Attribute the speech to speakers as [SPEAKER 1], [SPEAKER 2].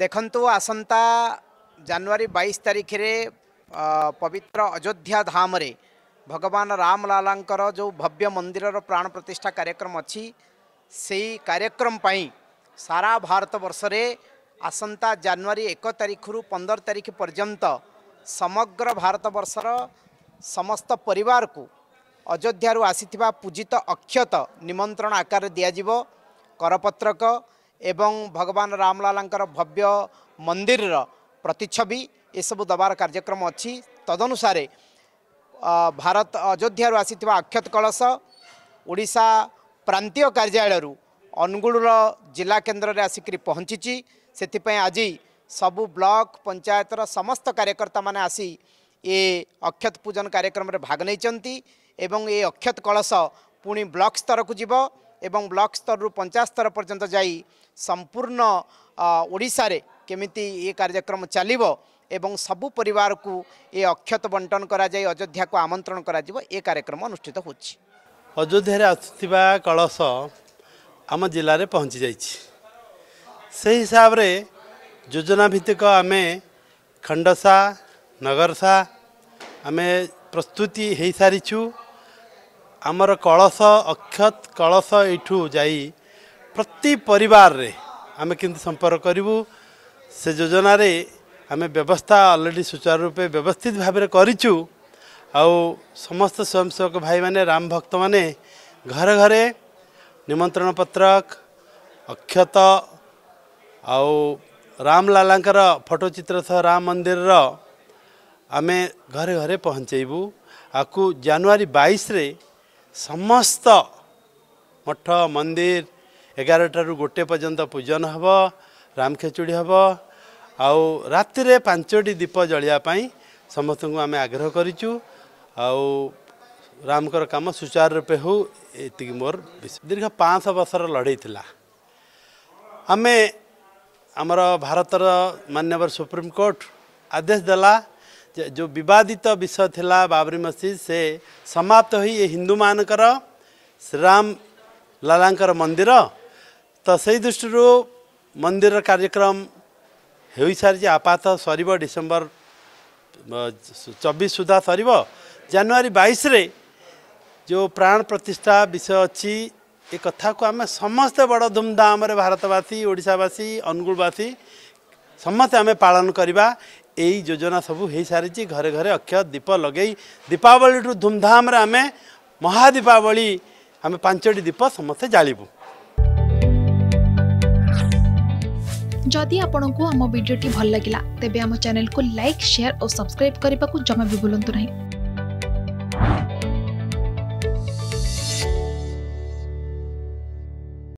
[SPEAKER 1] ଦେଖନ୍ତୁ ଆସନ୍ତା ଜାନୁଆରୀ ବାଇଶ ତାରିଖରେ ପବିତ୍ର ଅଯୋଧ୍ୟା ଧାମରେ ଭଗବାନ ରାମଲାଲାଙ୍କର ଯେଉଁ ଭବ୍ୟ ମନ୍ଦିରର ପ୍ରାଣ ପ୍ରତିଷ୍ଠା କାର୍ଯ୍ୟକ୍ରମ ଅଛି ସେଇ କାର୍ଯ୍ୟକ୍ରମ ପାଇଁ ସାରା ଭାରତବର୍ଷରେ ଆସନ୍ତା ଜାନୁଆରୀ ଏକ ତାରିଖରୁ ପନ୍ଦର ତାରିଖ ପର୍ଯ୍ୟନ୍ତ ସମଗ୍ର ଭାରତବର୍ଷର ସମସ୍ତ ପରିବାରକୁ ଅଯୋଧ୍ୟାରୁ ଆସିଥିବା ପୂଜିତ ଅକ୍ଷତ ନିମନ୍ତ୍ରଣ ଆକାରରେ ଦିଆଯିବ କରପତ୍ରକ ଏବଂ ଭଗବାନ ରାମଲାଲାଙ୍କର ଭବ୍ୟ ମନ୍ଦିରର ପ୍ରତିଛବି ଏସବୁ ଦେବାର କାର୍ଯ୍ୟକ୍ରମ ଅଛି ତଦନୁସାରେ ଭାରତ ଅଯୋଧ୍ୟାରୁ ଆସିଥିବା ଅକ୍ଷତ କଳସ ଓଡ଼ିଶା ପ୍ରାନ୍ତୀୟ କାର୍ଯ୍ୟାଳୟରୁ ଅନୁଗୁଳର ଜିଲ୍ଲା କେନ୍ଦ୍ରରେ ଆସିକରି ପହଞ୍ଚିଛି ସେଥିପାଇଁ ଆଜି ସବୁ ବ୍ଲକ ପଞ୍ଚାୟତର ସମସ୍ତ କାର୍ଯ୍ୟକର୍ତ୍ତାମାନେ ଆସି ଏ ଅକ୍ଷତ ପୂଜନ କାର୍ଯ୍ୟକ୍ରମରେ ଭାଗ ନେଇଛନ୍ତି ଏବଂ ଏ ଅକ୍ଷତ କଳସ ପୁଣି ବ୍ଲକ ସ୍ତରକୁ ଯିବ ଏବଂ ବ୍ଲକ୍ ସ୍ତରରୁ ପଞ୍ଚାୟତ ସ୍ତର ପର୍ଯ୍ୟନ୍ତ ଯାଇ ସମ୍ପୂର୍ଣ୍ଣ ଓଡ଼ିଶାରେ କେମିତି ଏ କାର୍ଯ୍ୟକ୍ରମ ଚାଲିବ ଏବଂ ସବୁ ପରିବାରକୁ ଏ ଅକ୍ଷତ ବଣ୍ଟନ କରାଯାଇ ଅଯୋଧ୍ୟାକୁ ଆମନ୍ତ୍ରଣ କରାଯିବ ଏ କାର୍ଯ୍ୟକ୍ରମ ଅନୁଷ୍ଠିତ ହେଉଛି
[SPEAKER 2] ଅଯୋଧ୍ୟାରେ ଆସୁଥିବା କଳସ ଆମ ଜିଲ୍ଲାରେ ପହଞ୍ଚି ଯାଇଛି ସେହି ହିସାବରେ ଯୋଜନା ଭିତ୍ତିକ ଆମେ ଖଣ୍ଡସା ନଗରସା ଆମେ ପ୍ରସ୍ତୁତି ହୋଇସାରିଛୁ ଆମର କଳସ ଅକ୍ଷତ କଳସ ଏଇଠୁ ଯାଇ ପ୍ରତି ପରିବାରରେ ଆମେ କେମିତି ସମ୍ପର୍କ କରିବୁ ସେ ଯୋଜନାରେ ଆମେ ବ୍ୟବସ୍ଥା ଅଲରେଡ଼ି ସୁଚାରୁ ରୂପେ ବ୍ୟବସ୍ଥିତ ଭାବରେ କରିଛୁ ଆଉ ସମସ୍ତ ସ୍ୱୟଂସେବକ ଭାଇମାନେ ରାମ ଭକ୍ତମାନେ ଘରେ ଘରେ ନିମନ୍ତ୍ରଣ ପତ୍ର ଅକ୍ଷତ ଆଉ ରାମଲାଲାଙ୍କର ଫଟୋ ଚିତ୍ର ସହ ରାମ ମନ୍ଦିରର ଆମେ ଘରେ ଘରେ ପହଞ୍ଚାଇବୁ ଆକୁ ଜାନୁଆରୀ ବାଇଶରେ ସମସ୍ତ ମଠ ମନ୍ଦିର ଏଗାରଟାରୁ ଗୋଟେ ପର୍ଯ୍ୟନ୍ତ ପୂଜନ ହେବ ରାମଖେଚୁଡ଼ି ହେବ ଆଉ ରାତିରେ ପାଞ୍ଚଟି ଦୀପ ଜଳିବା ପାଇଁ ସମସ୍ତଙ୍କୁ ଆମେ ଆଗ୍ରହ କରିଛୁ ଆଉ ରାମଙ୍କର କାମ ସୁଚାରୁ ରୂପେ ହେଉ ଏତିକି ମୋର ଦୀର୍ଘ ପାଞ୍ଚଶହ ବର୍ଷର ଲଢ଼େଇ ଥିଲା ଆମେ ଆମର ଭାରତର ମାନ୍ୟବର ସୁପ୍ରିମକୋର୍ଟ ଆଦେଶ ଦେଲା जो विवादित विषय थिला बाबरी मस्जिद से समाप्त हो हिंदू मानकर श्रीराम लाला मंदिर तो से दृष्टि मंदिर कार्यक्रम हो सारी आपात सर डिसेम्बर चबिस सुधा सर जानुरी बैस जो प्राण प्रतिष्ठा विषय अच्छी ଏ କଥାକୁ आम समस्ते बड़ धूमधाम ଭାରତବାସୀ ओडावासी ଅନୁଗୁଳବାସୀ समस्ते आम पालन करवा এই যোজনা সবু হয়ে সারিছি ঘরে ঘরে অক্ষয় দীপ লগাই দীপাবলিঠু ধুমধামে আমি মহাদীপাবলি আমি পাঁচটি দীপ সমস্তে জালিবু
[SPEAKER 1] जदि आपण को आम भिडी भल लगा तेब आम चेल्क लाइक सेयार और सब्सक्राइब करने को जमा भी बुलां नहीं